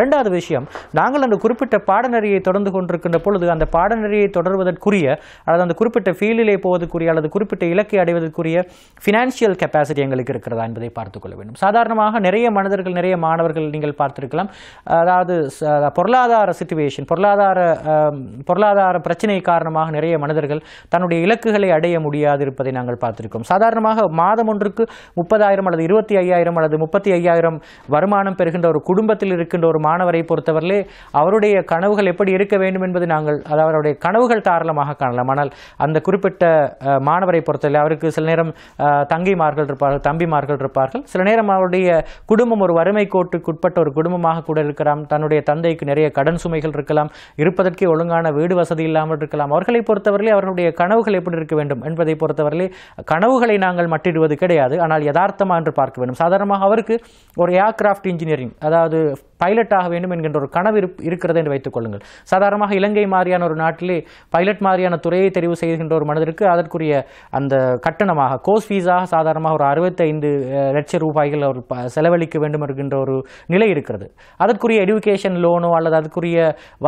இரண்டாவது விஷயம் நாங்கள் அந்த குறிப்பிட்ட பாடநெறியை தொடர்ந்து கொண்டிருக்கின்ற பொழுது அந்த பாடநெறியை தொடர்வதற்குரிய அல்லது அந்த குறிப்பிட்ட ஃபீல்டிலே போவதற்குரிய அல்லது குறிப்பிட்ட இலக்கை அடைவதற்குரிய ஃபினான்ஷியல் கெப்பாசிட்டி எங்களுக்கு இருக்கிறதா என்பதை பார்த்துக்கொள்ள வேண்டும் சாதாரணமாக நிறைய மனிதர்கள் நிறைய மாணவர்கள் நீங்கள் பார்த்துருக்கலாம் அதாவது பொருளாதார சுச்சுவேஷன் பொருளாதார பொருளாதார பிரச்சனை காரணமாக நிறைய மனிதர்கள் தன்னுடைய இலக்குகளை அடைய முடியாது இருப்பதை நாங்கள் பார்த்துருக்கோம் சாதாரணமாக மாதம் ஒன்றுக்கு முப்பதாயிரம் அல்லது இருபத்தி ஐயாயிரம் அல்லது முப்பத்தி ஐயாயிரம் வருமானம் பெறுகின்ற ஒரு குடும்பத்தில் இருக்கின்ற ஒரு மாணவரை பொறுத்தவரையிலே அவருடைய கனவுகள் எப்படி இருக்க வேண்டும் என்பது நாங்கள் அது அவருடைய கனவுகள் தாராளமாக காணலாம் ஆனால் அந்த குறிப்பிட்ட மாணவரை பொறுத்தவரை அவருக்கு சில நேரம் தங்கிமார்கள் இருப்பார்கள் தம்பிமார்கள் இருப்பார்கள் சில நேரம் அவருடைய குடும்பம் ஒரு வறுமை கோட்டுக்குட்பட்ட ஒரு குடும்பமாக கூட இருக்கலாம் தன்னுடைய தந்தைக்கு நிறைய கடன் சுமைகள் இருக்கலாம் இருப்பதற்கே ஒழுங்கான வீடு வசதி இல்லாமல் இருக்கலாம் அவர்களை பொறுத்தவரையிலே அவர்களுடைய கனவுகள் எப்படி இருக்க வேண்டும் என்பதை பொறுத்தவரையிலே கனவுகளை நாங்கள் மட்டிடுவது கிடையாது ஆனால் யதார்த்தமாக என்று பார்க்க வேண்டும் சாதாரணமாக அவருக்கு ஒரு ஏர்கிராஃப்ட் இன்ஜினியரிங் அதாவது பைலட் பைலட் ஆக வேண்டும் என்கின்ற ஒரு கனவு இருக்கிறது என்று வைத்துக் கொள்ளுங்கள் சாதாரணமாக இலங்கை மாதிரியான ஒரு நாட்டிலே பைலட் மாதிரியான துறையை தெரிவு செய்கின்ற ஒரு மனதிற்கு அதற்குரிய அந்த கட்டணமாக கோர்ஸ் ஃபீஸாக சாதாரணமாக ஒரு அறுபத்தைந்து லட்சம் ரூபாய்கள் அவர் செலவழிக்க வேண்டும் என்கின்ற ஒரு நிலை இருக்கிறது அதற்குரிய எடுக்கேஷன் லோனோ அல்லது அதற்குரிய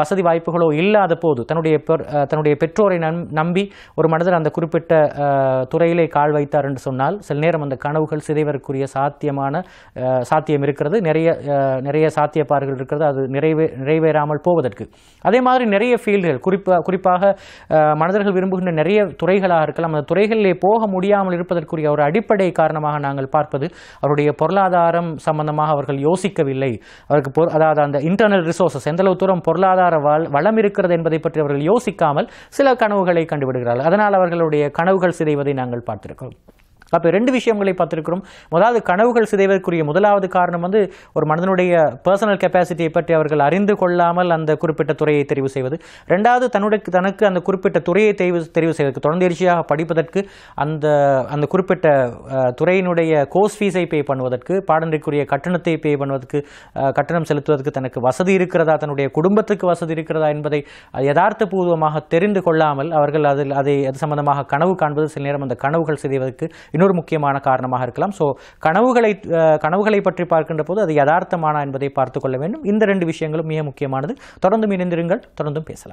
வசதி வாய்ப்புகளோ இல்லாத போது தன்னுடைய தன்னுடைய பெற்றோரை நம்பி ஒரு மனிதர் அந்த குறிப்பிட்ட துறையிலே கால் வைத்தார் என்று சொன்னால் சில நேரம் அந்த கனவுகள் சிதைவதற்குரிய சாத்தியமான சாத்தியம் இருக்கிறது நிறைய நிறைய சாத்தியப்பார்கள் திட்டங்கள் இருக்கிறது அது நிறைவே நிறைவேறாமல் போவதற்கு அதே மாதிரி நிறைய ஃபீல்டுகள் குறிப்பாக குறிப்பாக மனிதர்கள் விரும்புகின்ற நிறைய துறைகளாக இருக்கலாம் அந்த துறைகளிலே போக முடியாமல் இருப்பதற்குரிய ஒரு அடிப்படை காரணமாக நாங்கள் பார்ப்பது அவருடைய பொருளாதாரம் சம்பந்தமாக அவர்கள் யோசிக்கவில்லை அவருக்கு அதாவது அந்த இன்டர்னல் ரிசோர்சஸ் எந்தளவு தூரம் பொருளாதார வளம் இருக்கிறது என்பதை பற்றி அவர்கள் யோசிக்காமல் சில கனவுகளை கண்டுவிடுகிறார்கள் அதனால் அவர்களுடைய கனவுகள் சிதைவதை நாங்கள் பார்த்திருக்கிறோம் அப்போ ரெண்டு விஷயங்களை பார்த்துருக்கிறோம் முதலாவது கனவுகள் சிதைவதற்குரிய முதலாவது காரணம் வந்து ஒரு மனதனுடைய பர்சனல் கெப்பாசிட்டியை பற்றி அவர்கள் அறிந்து கொள்ளாமல் அந்த குறிப்பிட்ட துறையை தெரிவு செய்வது ரெண்டாவது தன்னுடைய தனக்கு அந்த குறிப்பிட்ட துறையை தெரிவு தெரிவு செய்வதற்கு தொடர்ந்தேர்ச்சியாக படிப்பதற்கு அந்த அந்த குறிப்பிட்ட துறையினுடைய கோர்ஸ் ஃபீஸை பே பண்ணுவதற்கு பாடநெறிக்குரிய கட்டணத்தை பே பண்ணுவதற்கு கட்டணம் செலுத்துவதற்கு தனக்கு வசதி இருக்கிறதா தன்னுடைய குடும்பத்துக்கு வசதி இருக்கிறதா என்பதை யதார்த்தபூர்வமாக தெரிந்து கொள்ளாமல் அவர்கள் அதில் அதை அது சம்பந்தமாக கனவு காண்பது சில நேரம் அந்த கனவுகள் செய்வதற்கு இன்னொரு இன்னொரு முக்கியமான காரணமாக இருக்கலாம் ஸோ கனவுகளை கனவுகளை பற்றி பார்க்கின்ற போது அது யதார்த்தமான என்பதை பார்த்துக்கொள்ள வேண்டும் இந்த ரெண்டு விஷயங்களும் மிக முக்கியமானது தொடர்ந்தும் இணைந்திருங்கள் தொடர்ந்தும் பேசலாம்